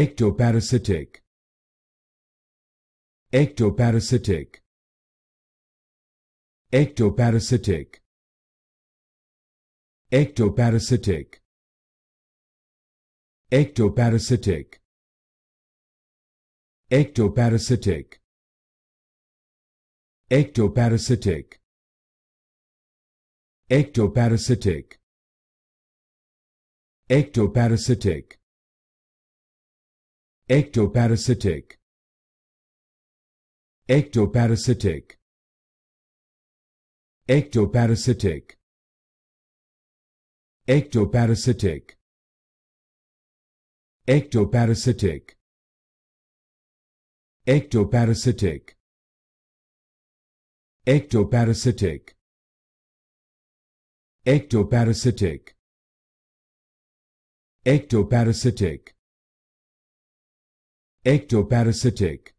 ectoparasitic ectoparasitic ectoparasitic ectoparasitic ectoparasitic ectoparasitic ectoparasitic ectoparasitic ectoparasitic ectoparasitic ectoparasitic ectoparasitic ectoparasitic ectoparasitic ectoparasitic ectoparasitic ectoparasitic ectoparasitic ectoparasitic